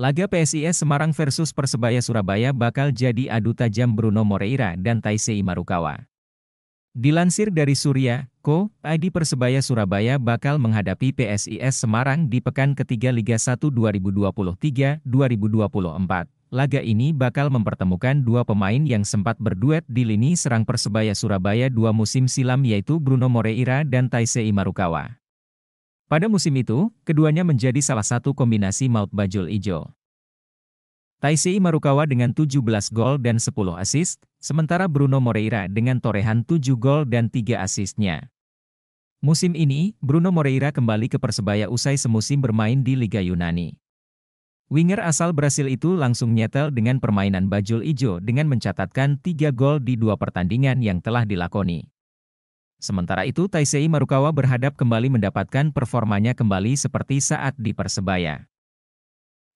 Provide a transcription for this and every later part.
Laga PSIS Semarang versus Persebaya Surabaya bakal jadi adu tajam Bruno Moreira dan Taisei Marukawa. Dilansir dari Surya, Ko, ID Persebaya Surabaya bakal menghadapi PSIS Semarang di pekan ketiga Liga 1 2023-2024. Laga ini bakal mempertemukan dua pemain yang sempat berduet di lini serang Persebaya Surabaya dua musim silam yaitu Bruno Moreira dan Taisei Marukawa. Pada musim itu, keduanya menjadi salah satu kombinasi maut bajul ijo. Taisei Marukawa dengan 17 gol dan 10 assist, sementara Bruno Moreira dengan torehan 7 gol dan 3 asisnya. Musim ini, Bruno Moreira kembali ke Persebaya usai semusim bermain di Liga Yunani. Winger asal Brasil itu langsung nyetel dengan permainan bajul ijo dengan mencatatkan 3 gol di dua pertandingan yang telah dilakoni. Sementara itu Taisei Marukawa berhadap kembali mendapatkan performanya kembali seperti saat di Persebaya.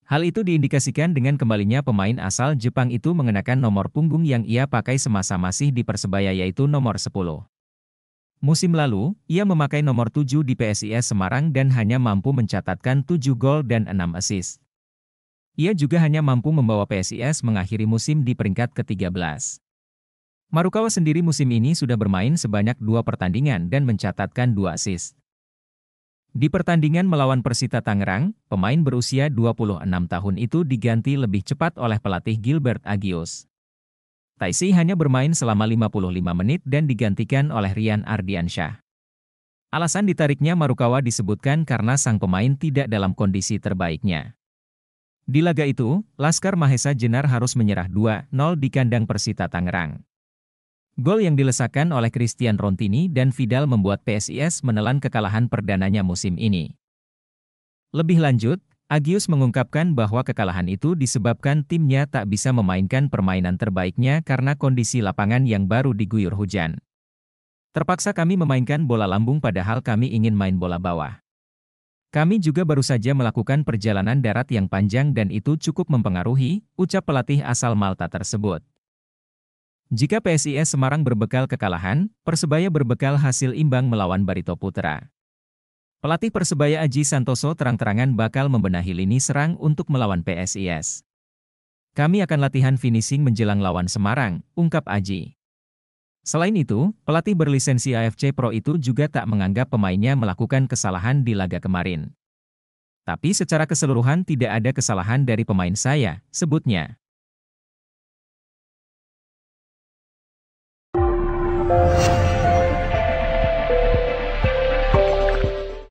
Hal itu diindikasikan dengan kembalinya pemain asal Jepang itu mengenakan nomor punggung yang ia pakai semasa masih di Persebaya yaitu nomor 10. Musim lalu, ia memakai nomor 7 di PSIS Semarang dan hanya mampu mencatatkan 7 gol dan 6 assist. Ia juga hanya mampu membawa PSIS mengakhiri musim di peringkat ke-13. Marukawa sendiri musim ini sudah bermain sebanyak dua pertandingan dan mencatatkan dua assist. Di pertandingan melawan Persita Tangerang, pemain berusia 26 tahun itu diganti lebih cepat oleh pelatih Gilbert Agios. Taisi hanya bermain selama 55 menit dan digantikan oleh Rian Ardiansyah. Alasan ditariknya Marukawa disebutkan karena sang pemain tidak dalam kondisi terbaiknya. Di laga itu, Laskar Mahesa Jenar harus menyerah 2-0 di kandang Persita Tangerang. Gol yang dilesakan oleh Christian Rontini dan Vidal membuat PSIS menelan kekalahan perdananya musim ini. Lebih lanjut, Agius mengungkapkan bahwa kekalahan itu disebabkan timnya tak bisa memainkan permainan terbaiknya karena kondisi lapangan yang baru diguyur hujan. Terpaksa kami memainkan bola lambung padahal kami ingin main bola bawah. Kami juga baru saja melakukan perjalanan darat yang panjang dan itu cukup mempengaruhi, ucap pelatih asal Malta tersebut. Jika PSIS Semarang berbekal kekalahan, Persebaya berbekal hasil imbang melawan Barito Putra. Pelatih Persebaya Aji Santoso terang-terangan bakal membenahi lini serang untuk melawan PSIS. Kami akan latihan finishing menjelang lawan Semarang, ungkap Aji. Selain itu, pelatih berlisensi AFC Pro itu juga tak menganggap pemainnya melakukan kesalahan di laga kemarin. Tapi secara keseluruhan tidak ada kesalahan dari pemain saya, sebutnya. Thank you.